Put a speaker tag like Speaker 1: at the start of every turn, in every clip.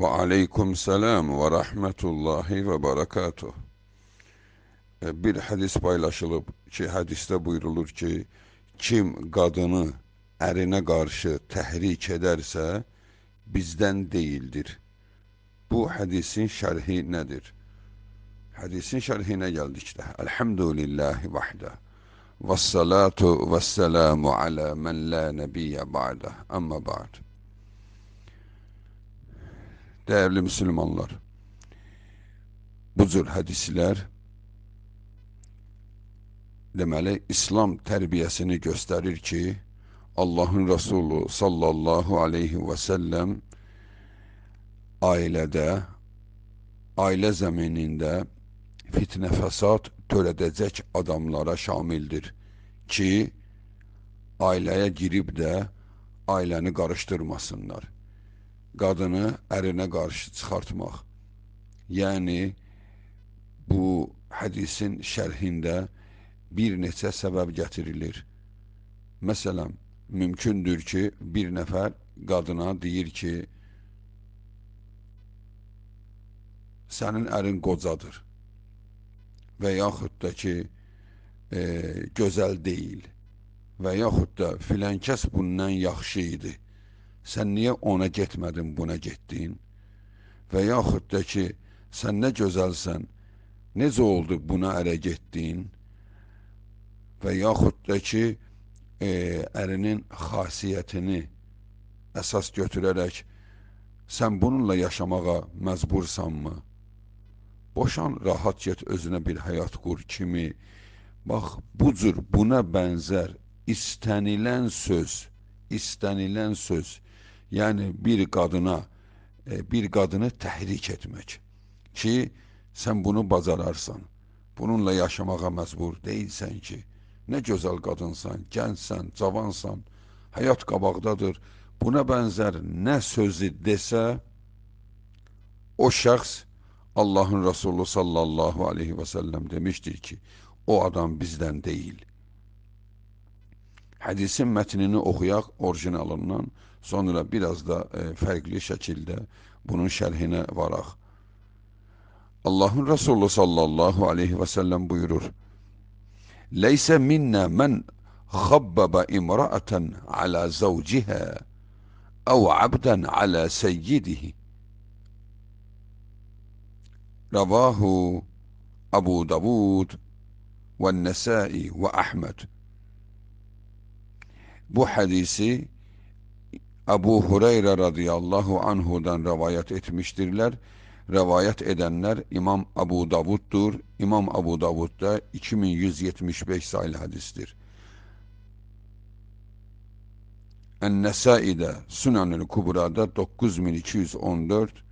Speaker 1: Ve aleyküm selam ve rahmetullahi ve berekatuh. E, bir hadis paylaşılıp ki şey, hadiste buyurulur ki kim kadını erine karşı tehrik ederse bizden değildir. Bu hadisin şerhi nedir? Hadisin şerhine geldik işte. Elhamdülillahi vahda. Vessalatu vesselamu ala men la nebiyye ba'da. Amma ba'd. Değerli Müslümanlar, bu tür hadisler demeli İslam terbiyesini gösterir ki Allah'ın Resulü sallallahu aleyhi ve sellem ailede, aile zemininde fitne fesat törədəcək adamlara şamildir ki, aileye girip de aileni karıştırmasınlar. qadını ərinə qarşı çıxartmaq. Yəni bu hədisin şərhində bir neçə səbəb gətirilir. Məsələn, mümkündür ki, bir nəfər qadına deyir ki, sənin ərin qocadır və yaxud da ki, e, gözəl deyil və yaxud da filənkəs bundan yaxşı idi sən niyə ona getmədin, buna getdin? Və yaxud da ki, sən nə gözəlsən, necə oldu buna ərə getdin? Və yaxud da ki, e, ərinin xasiyyətini əsas götürərək, sən bununla yaşamağa məzbursanmı? Boşan, rahat get, özünə bir həyat qur kimi. Bax, bu cür, buna bənzər istənilən söz, istənilən söz Yəni bir qadına e, bir qadını təhrik etmək ki, sən bunu bacararsan. Bununla yaşamağa məcbur deyilsən ki, nə gözəl qadınsan, gəncsən, cavansan, həyat qabaqdadır. Buna bənzər nə sözü desə, o şəxs Allahın Resulü sallallahu aleyhi və səlləm demişdir ki, o adam bizdən deyil. Hədisin mətnini oxuyaq orijinalından sonra biraz da farklı şekilde bunun şerhine varak. Allah'ın Resulü sallallahu aleyhi ve sellem buyurur. Leyse minna men khabbaba imra'aten ala zawciha ev abden ala seyyidihi. Ravahu Abu Davud ve Nesai ve Ahmet. Bu hadisi Əbu Hureyra radiyallahu anhudan rəvayət etmişdirlər. Rəvayət edənlər İmam Əbu Davuddur. İmam Əbu Davudda 2175 saylı hədisdir. Ən-Nəsaidə Sünanül Kubrada 9214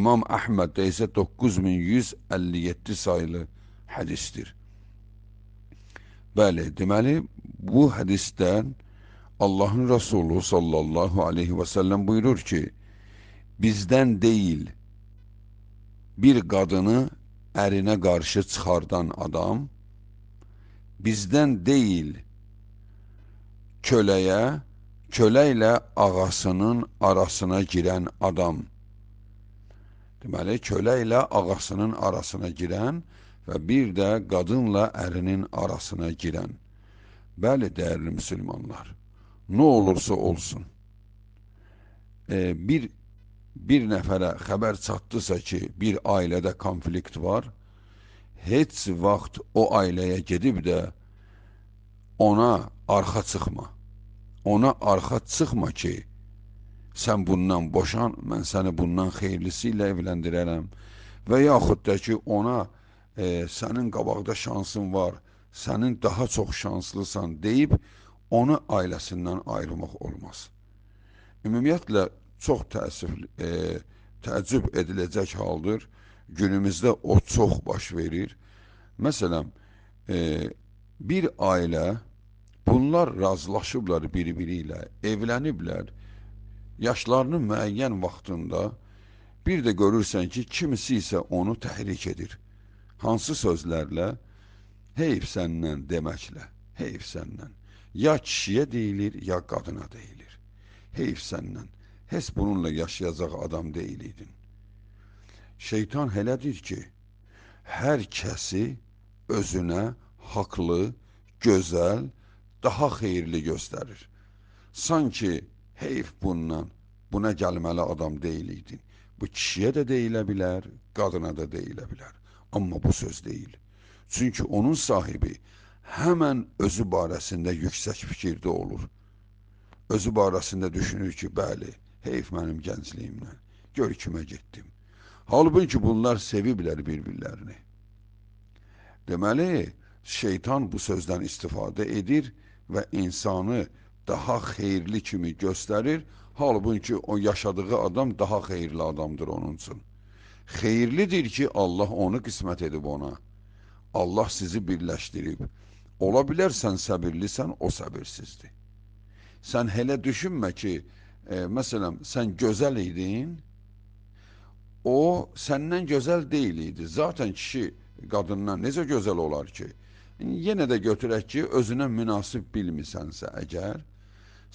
Speaker 1: İmam Əhməddə isə 9157 saylı hədisdir. Bəli, deməli bu hədisdən Allah'ın Resulü sallallahu aleyhi ve sellem buyurur ki bizden değil bir kadını ərinə qarşı çıxardan adam bizdən deyil köləyə kölə ilə ağasının arasına girən adam deməli kölə ilə ağasının arasına girən və bir də qadınla ərinin arasına girən bəli dəyərli müsəlmanlar ne olursa olsun e, bir bir nəfərə xəbər çatdısa ki, bir ailədə konflikt var, heç vaxt o ailəyə gedib də ona arxa çıxma. Ona arxa çıxma ki, sən bundan boşan, mən səni bundan xeyirlisi ilə evləndirərəm və yaxud da ki, ona e, sənin qabaqda şansın var, sənin daha çox şanslısan deyib onu ailəsindən ayrılmaq olmaz. Ümumiyyətlə, çox təəssüf, e, təəccüb ediləcək haldır. Günümüzdə o çox baş verir. Məsələn, e, bir ailə, bunlar razılaşıblar bir-biri ilə, evləniblər, yaşlarının müəyyən vaxtında bir də görürsən ki, kimisi isə onu təhrik edir. Hansı sözlərlə? Heyf səndən deməklə, heyf səndən ya kişiyə deyilir, ya qadına deyilir. Heyf səndən, heç bununla yaşayacaq adam deyiliydin. Şeytan elədir ki, hər kəsi özünə haqlı, gözəl, daha xeyirli göstərir. Sanki heyf bundan, buna gəlməli adam deyiliydin. Bu kişiyə də deyilə bilər, qadına da deyilə bilər. Amma bu söz deyil. Çünki onun sahibi həmən özü barəsində yüksək fikirdə olur. Özü barəsində düşünür ki, bəli, heyf mənim gəncliyimlə, gör kimə getdim. Halbuki bunlar seviblər bir-birlərini. Deməli, şeytan bu sözdən istifadə edir və insanı daha xeyirli kimi göstərir, halbuki o yaşadığı adam daha xeyirli adamdır onun üçün. Xeyirlidir ki, Allah onu qismət edib ona. Allah sizi birləşdirib. Ola bilər sən səbirlisən, o səbirsizdir. Sən elə düşünmə ki, e, məsələn, sən gözəl idin, o səndən gözəl deyil idi. Zaten kişi qadından necə gözəl olar ki? Yenə də götürək ki, özünə münasib bilmisənsə əgər,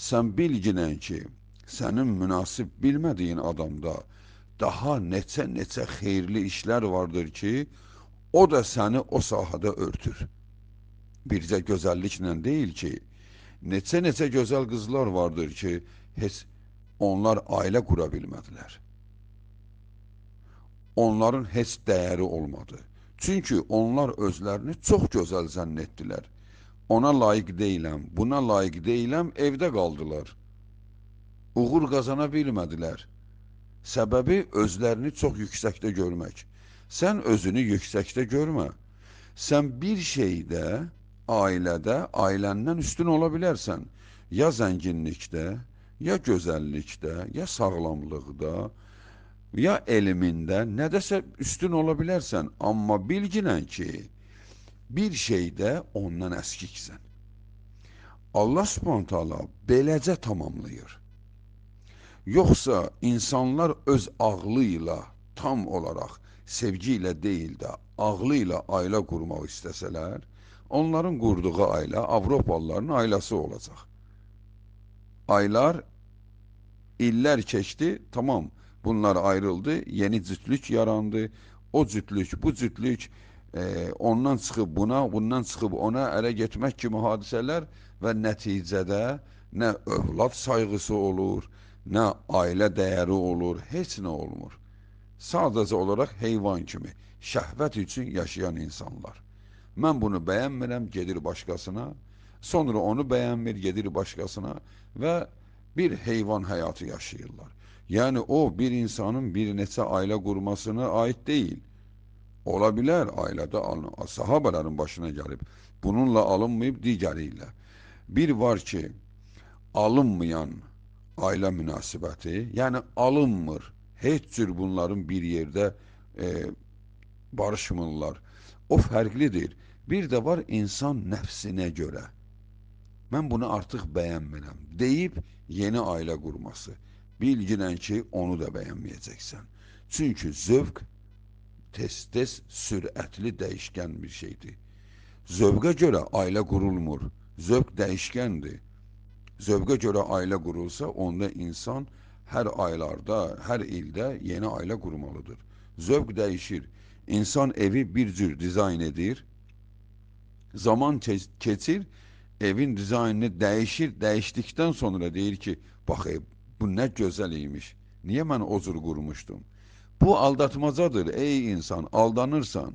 Speaker 1: sən bilginən ki, sənin münasib bilmədiyin adamda daha neçə-neçə xeyirli işlər vardır ki, o da səni o sahədə örtür bircə gözəlliklə deyil ki, neçə-neçə gözəl qızlar vardır ki, heç onlar ailə qura bilmədilər. Onların heç dəyəri olmadı. Çünki onlar özlərini çox gözəl zənn etdilər. Ona layiq deyiləm, buna layiq deyiləm, evdə qaldılar. Uğur qazana bilmədilər. Səbəbi özlərini çox yüksəkdə görmək. Sən özünü yüksəkdə görmə. Sən bir şeydə ailədə ailəndən üstün ola bilərsən. Ya zənginlikdə, ya gözəllikdə, ya sağlamlıqda, ya elmində nədəsə üstün ola bilərsən, amma bilginən ki, bir şeydə ondan əskiksən. Allah Subhanahu taala beləcə tamamlayır. Yoxsa insanlar öz ağlı ilə tam olaraq sevgi ilə deyil də ağlı ilə ailə qurmaq istəsələr, Onların qurduğu ayla Avropalıların aylası olacaq. Aylar illər keçdi, tamam bunlar ayrıldı, yeni cütlük yarandı. O cütlük, bu cütlük e, ondan çıxıb buna, bundan çıxıb ona ələ getmək kimi hadisələr və nəticədə nə övlad sayğısı olur, nə ailə dəyəri olur, heç nə olmur. Sadəcə olaraq heyvan kimi şəhvət üçün yaşayan insanlar. Ben bunu beğenmirəm, gedir başkasına, sonra onu beğenmir, gedir başkasına ve bir heyvan hayatı yaşayırlar. Yani o bir insanın bir nes'e aile qurmasına ait değil. Olabilir ailede sahabaların başına gelip bununla alınmayıp digeriyle. Bir var ki alınmayan aile münasibəti, yani alınmır. Heç tür bunların bir yerde e, barışmırlar. O farklıdır. Bir də var insan nəfsinə görə. Mən bunu artıq bəyənmirəm deyib yeni ailə qurması. Bilginən ki, onu da bəyənməyəcəksən. Çünki zövq tez-tez sürətli dəyişkən bir şeydir. Zövqə görə ailə qurulmur. Zövq dəyişkəndir. Zövqə görə ailə qurulsa, onda insan hər aylarda, hər ildə yeni ailə qurmalıdır. Zövq dəyişir. İnsan evi bir cür dizayn edir, zaman keçir, evin dizaynı değişir, değiştikten sonra deyir ki, bakayım bu ne güzel imiş, niye ben ozur cür kurmuştum? Bu aldatmazadır, ey insan, aldanırsan.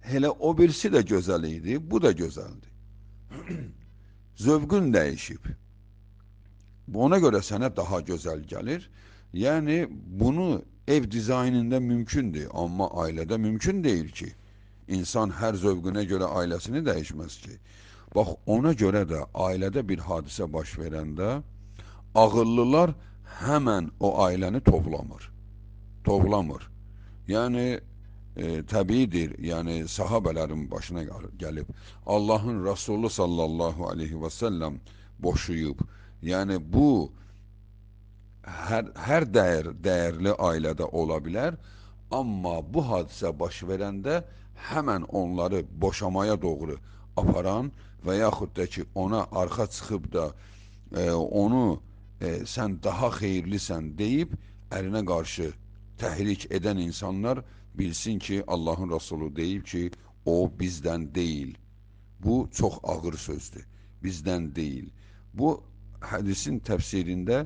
Speaker 1: Hele o birisi de gözeliydi, bu da gözeldi. Zövgün değişip. bu Ona göre sana daha güzel gelir. Yani bunu ev dizaynında mümkündü, ama ailede mümkün değil ki. İnsan hər zövqünə görə ailəsini dəyişməz ki. Bax, ona görə də ailədə bir hadisə baş verəndə ağıllılar həmən o ailəni tovlamır. Tovlamır. Yəni, e, təbiidir, yəni sahabələrin başına gəlib. Allahın Rasulü sallallahu aleyhi və səlləm boşuyub. Yəni, bu hər, hər dəyər, dəyərli ailədə ola bilər, amma bu hadisə baş verəndə həmən onları boşamaya doğru aparan və yaxud da ki, ona arxa çıxıb da e, onu e, sən daha xeyirlisən deyib əlinə qarşı təhrik edən insanlar bilsin ki, Allahın Rəsulu deyib ki, o bizdən deyil. Bu çox ağır sözdür. Bizdən deyil. Bu hədisin təfsirində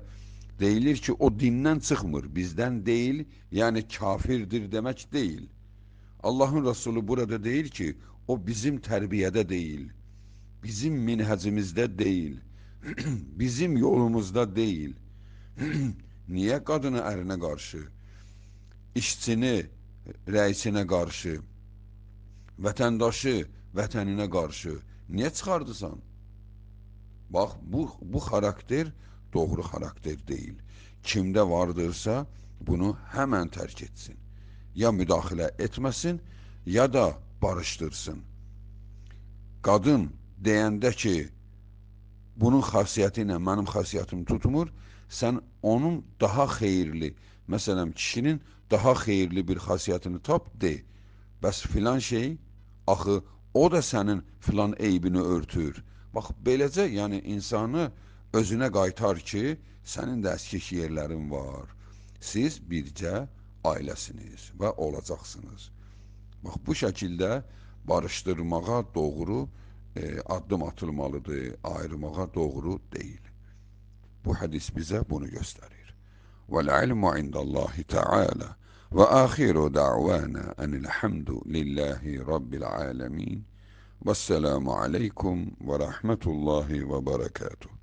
Speaker 1: deyilir ki, o dindən çıxmır, bizdən deyil, yəni kafirdir demək deyil. Allahın Rəsulu burada deyir ki, o bizim tərbiyədə deyil, bizim minhəcimizdə deyil, bizim yolumuzda deyil. Niyə qadını ərinə qarşı, işçini rəisinə qarşı, vətəndaşı vətəninə qarşı niyə çıxardısan? Bax, bu, bu xarakter doğru xarakter deyil. Kimdə vardırsa, bunu həmən tərk etsin ya müdaxilə etməsin, ya da barışdırsın. Qadın deyəndə ki, bunun xasiyyəti ilə mənim xasiyyətim tutmur, sən onun daha xeyirli, məsələn, kişinin daha xeyirli bir xasiyyətini tap, de. Bəs filan şey, axı o da sənin filan eybini örtür. Bax, beləcə, yəni insanı özünə qaytar ki, sənin də əskik yerlərin var. Siz bircə ailəsiniz və olacaqsınız. Bax, bu şəkildə barışdırmağa doğru e, addım atılmalıdır, ayrımağa doğru deyil. Bu hədis bizə bunu göstərir. وَالْعِلْمُ عِنْدَ اللّٰهِ تَعَالَى وَآخِرُ دَعْوَانَا أَنِ Rabbil لِلَّهِ رَبِّ الْعَالَمِينَ وَالسَّلَامُ عَلَيْكُمْ وَرَحْمَةُ اللّٰهِ وَبَرَكَاتُهُ